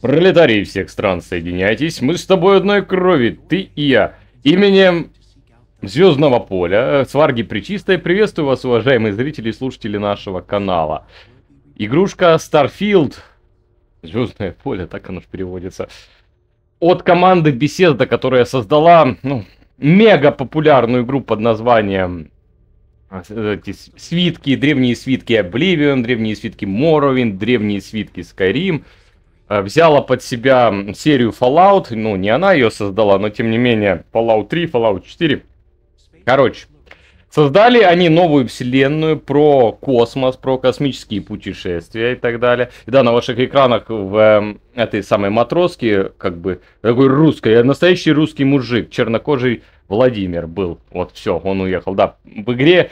Пролетарии всех стран, соединяйтесь. Мы с тобой одной крови, ты и я. Именем Звездного поля, э, Сварги Пречистая, приветствую вас, уважаемые зрители и слушатели нашего канала. Игрушка Starfield, Звездное поле, так оно же переводится, от команды Беседа, которая создала ну, мега популярную игру под названием а, э, эти свитки, древние свитки Oblivion, древние свитки Morrowind, древние свитки Skyrim – Э, взяла под себя серию Fallout, ну не она ее создала, но тем не менее Fallout 3, Fallout 4. Короче, создали они новую вселенную про космос, про космические путешествия и так далее. И да, на ваших экранах в эм, этой самой матроске, как бы, такой русский, э, настоящий русский мужик, чернокожий Владимир был. Вот, все, он уехал. Да, в игре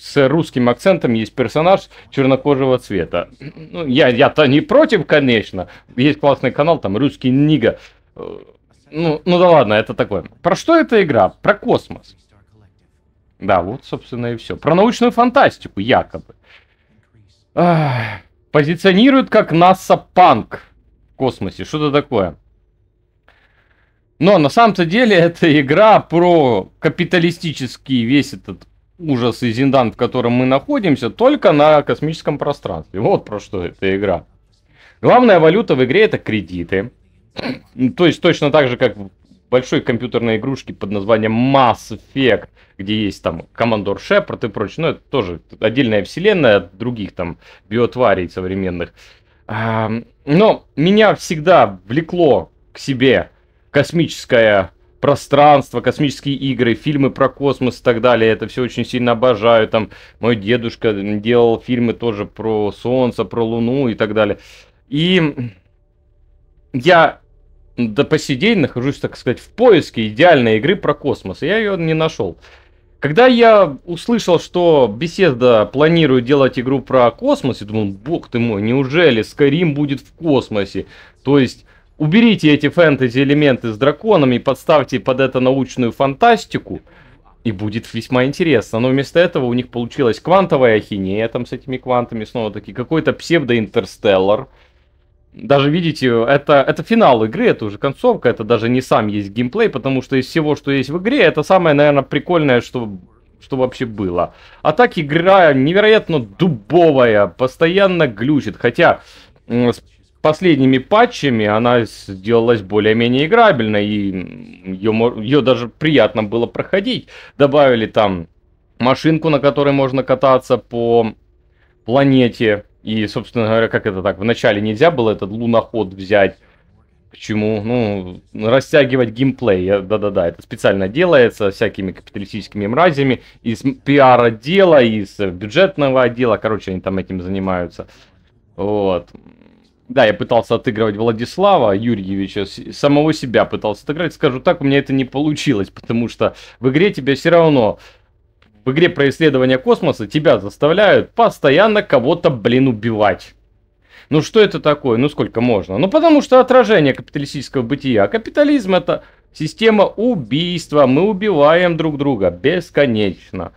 с русским акцентом есть персонаж чернокожего цвета. Ну, я, я-то не против, конечно. Есть классный канал, там, русский Нига. Э, ну, ну да ладно, это такое. Про что эта игра? Про космос. Да, вот, собственно, и все. Про научную фантастику, якобы. Ах, позиционируют как НАСА-панк в космосе. Что-то такое. Но на самом-то деле это игра про капиталистический весь этот ужас и зиндан, в котором мы находимся, только на космическом пространстве. Вот про что эта игра. Главная валюта в игре это кредиты. То есть точно так же, как в большой компьютерной игрушке под названием Mass Effect, где есть там Командор Шепард и прочее. Но ну, это тоже отдельная вселенная от других там биотварей современных. Но меня всегда влекло к себе космическая пространство, космические игры, фильмы про космос и так далее. Это все очень сильно обожаю. Там мой дедушка делал фильмы тоже про Солнце, про Луну и так далее. И я до по сей день нахожусь, так сказать, в поиске идеальной игры про космос. Я ее не нашел. Когда я услышал, что беседа планирует делать игру про космос, я думал, бог ты мой, неужели Skyrim будет в космосе? То есть Уберите эти фэнтези-элементы с драконами, подставьте под это научную фантастику, и будет весьма интересно. Но вместо этого у них получилась квантовая ахинея там с этими квантами, снова-таки какой-то псевдо-интерстеллар. Даже, видите, это, это финал игры, это уже концовка, это даже не сам есть геймплей, потому что из всего, что есть в игре, это самое, наверное, прикольное, что что вообще было. А так игра невероятно дубовая, постоянно глючит. Хотя последними патчами она сделалась более-менее играбельной, и ее, ее даже приятно было проходить. Добавили там машинку, на которой можно кататься по планете. И, собственно говоря, как это так, вначале нельзя было этот луноход взять. Почему? Ну, растягивать геймплей. Да-да-да, это специально делается всякими капиталистическими мразями из пиар-отдела, из э, бюджетного отдела. Короче, они там этим занимаются. Вот. Да, я пытался отыгрывать Владислава Юрьевича, самого себя пытался отыграть. Скажу так, у меня это не получилось, потому что в игре тебя все равно в игре про исследование космоса тебя заставляют постоянно кого-то, блин, убивать. Ну что это такое? Ну сколько можно? Ну потому что отражение капиталистического бытия. Капитализм это система убийства. Мы убиваем друг друга бесконечно.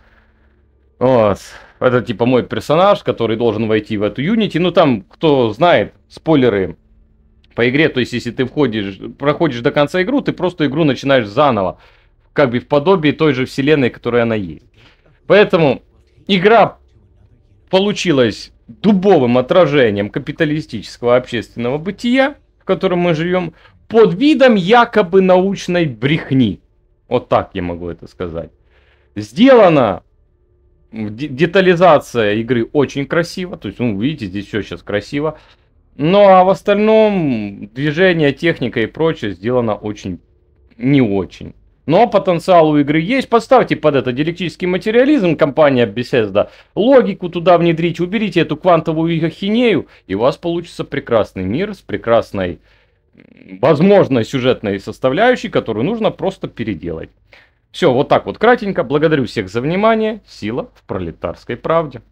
Вот. Это типа мой персонаж, который должен войти в эту Unity. Ну там, кто знает, спойлеры по игре. То есть, если ты входишь, проходишь до конца игру, ты просто игру начинаешь заново. Как бы в подобии той же вселенной, которая она есть. Поэтому игра получилась дубовым отражением капиталистического общественного бытия, в котором мы живем, под видом якобы научной брехни. Вот так я могу это сказать. Сделано Детализация игры очень красиво, то есть, ну, видите, здесь все сейчас красиво. Ну, а в остальном движение, техника и прочее сделано очень, не очень. Но потенциал у игры есть. Подставьте под это диалектический материализм, компания Bethesda, логику туда внедрите, уберите эту квантовую ахинею, и у вас получится прекрасный мир с прекрасной, возможной сюжетной составляющей, которую нужно просто переделать. Все, вот так вот кратенько. Благодарю всех за внимание. Сила в пролетарской правде.